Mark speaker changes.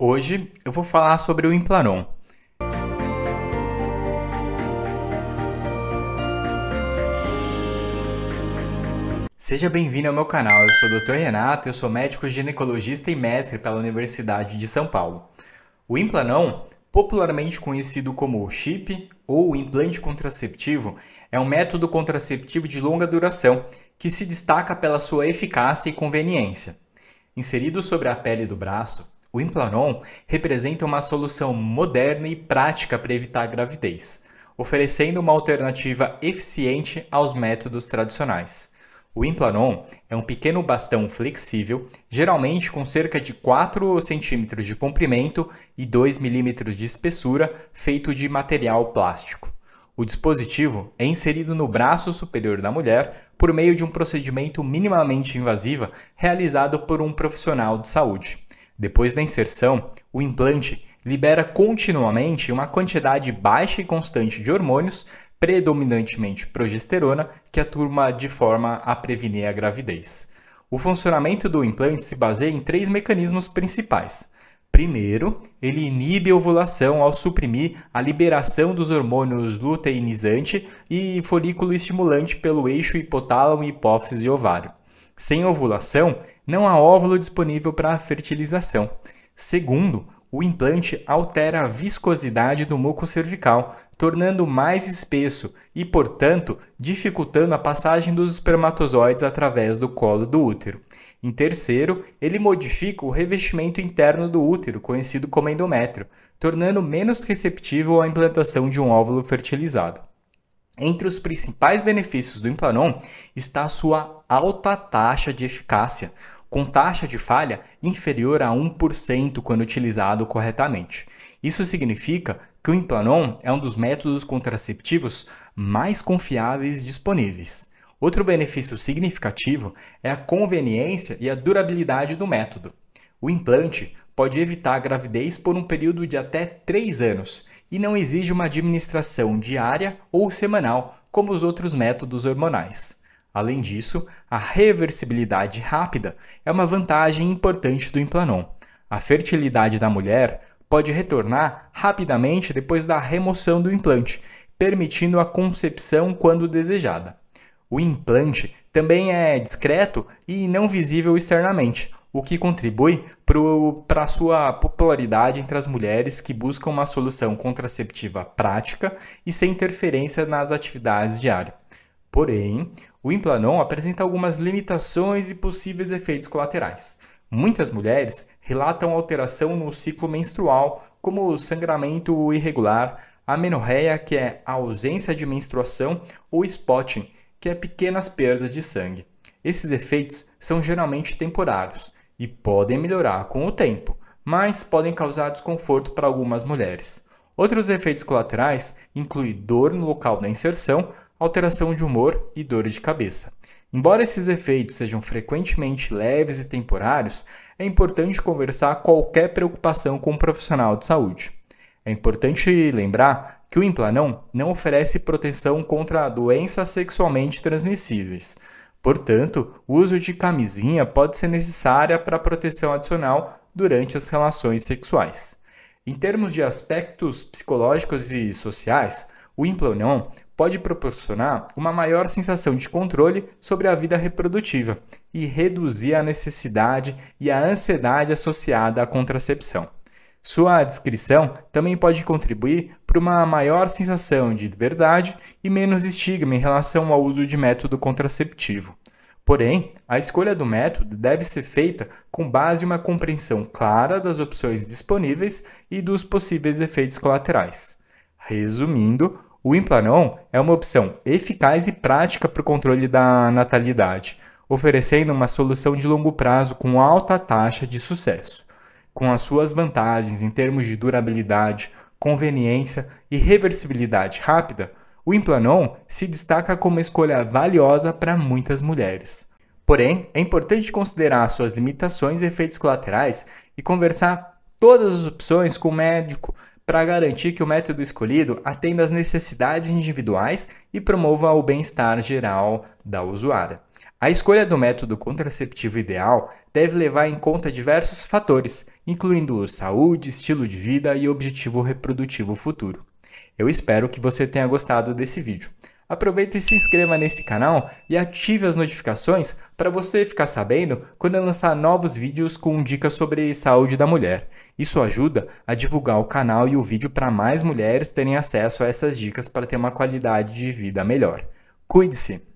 Speaker 1: Hoje eu vou falar sobre o Implanon. Seja bem-vindo ao meu canal, eu sou o Dr. Renato, eu sou médico ginecologista e mestre pela Universidade de São Paulo. O Implanon, popularmente conhecido como chip ou implante contraceptivo, é um método contraceptivo de longa duração que se destaca pela sua eficácia e conveniência. Inserido sobre a pele do braço, o Implanon representa uma solução moderna e prática para evitar a gravidez, oferecendo uma alternativa eficiente aos métodos tradicionais. O Implanon é um pequeno bastão flexível, geralmente com cerca de 4 cm de comprimento e 2 mm de espessura, feito de material plástico. O dispositivo é inserido no braço superior da mulher por meio de um procedimento minimamente invasivo realizado por um profissional de saúde. Depois da inserção, o implante libera continuamente uma quantidade baixa e constante de hormônios, predominantemente progesterona, que atua de forma a prevenir a gravidez. O funcionamento do implante se baseia em três mecanismos principais. Primeiro, ele inibe a ovulação ao suprimir a liberação dos hormônios luteinizante e folículo estimulante pelo eixo hipotálamo, hipófise ovário. Sem ovulação, não há óvulo disponível para a fertilização. Segundo, o implante altera a viscosidade do muco cervical, tornando mais espesso e, portanto, dificultando a passagem dos espermatozoides através do colo do útero. Em terceiro, ele modifica o revestimento interno do útero, conhecido como endométrio, tornando menos receptivo à implantação de um óvulo fertilizado. Entre os principais benefícios do Implanon está a sua alta taxa de eficácia, com taxa de falha inferior a 1% quando utilizado corretamente. Isso significa que o Implanon é um dos métodos contraceptivos mais confiáveis disponíveis. Outro benefício significativo é a conveniência e a durabilidade do método. O implante pode evitar a gravidez por um período de até 3 anos e não exige uma administração diária ou semanal, como os outros métodos hormonais. Além disso, a reversibilidade rápida é uma vantagem importante do Implanon. A fertilidade da mulher pode retornar rapidamente depois da remoção do implante, permitindo a concepção quando desejada. O implante também é discreto e não visível externamente, o que contribui para a sua popularidade entre as mulheres que buscam uma solução contraceptiva prática e sem interferência nas atividades diárias. Porém, o Implanon apresenta algumas limitações e possíveis efeitos colaterais. Muitas mulheres relatam alteração no ciclo menstrual, como sangramento irregular, amenorreia, que é a ausência de menstruação, ou spotting, que é pequenas perdas de sangue. Esses efeitos são geralmente temporários, e podem melhorar com o tempo, mas podem causar desconforto para algumas mulheres. Outros efeitos colaterais incluem dor no local da inserção, alteração de humor e dores de cabeça. Embora esses efeitos sejam frequentemente leves e temporários, é importante conversar qualquer preocupação com um profissional de saúde. É importante lembrar que o implanão não oferece proteção contra doenças sexualmente transmissíveis, Portanto, o uso de camisinha pode ser necessária para proteção adicional durante as relações sexuais. Em termos de aspectos psicológicos e sociais, o implante pode proporcionar uma maior sensação de controle sobre a vida reprodutiva e reduzir a necessidade e a ansiedade associada à contracepção. Sua descrição também pode contribuir para uma maior sensação de verdade e menos estigma em relação ao uso de método contraceptivo. Porém, a escolha do método deve ser feita com base em uma compreensão clara das opções disponíveis e dos possíveis efeitos colaterais. Resumindo, o Implanon é uma opção eficaz e prática para o controle da natalidade, oferecendo uma solução de longo prazo com alta taxa de sucesso com as suas vantagens em termos de durabilidade, conveniência e reversibilidade rápida, o Implanon se destaca como uma escolha valiosa para muitas mulheres. Porém, é importante considerar suas limitações e efeitos colaterais e conversar todas as opções com o médico para garantir que o método escolhido atenda às necessidades individuais e promova o bem-estar geral da usuária. A escolha do método contraceptivo ideal deve levar em conta diversos fatores, incluindo saúde, estilo de vida e objetivo reprodutivo futuro. Eu espero que você tenha gostado desse vídeo. Aproveita e se inscreva nesse canal e ative as notificações para você ficar sabendo quando eu lançar novos vídeos com dicas sobre saúde da mulher. Isso ajuda a divulgar o canal e o vídeo para mais mulheres terem acesso a essas dicas para ter uma qualidade de vida melhor. Cuide-se!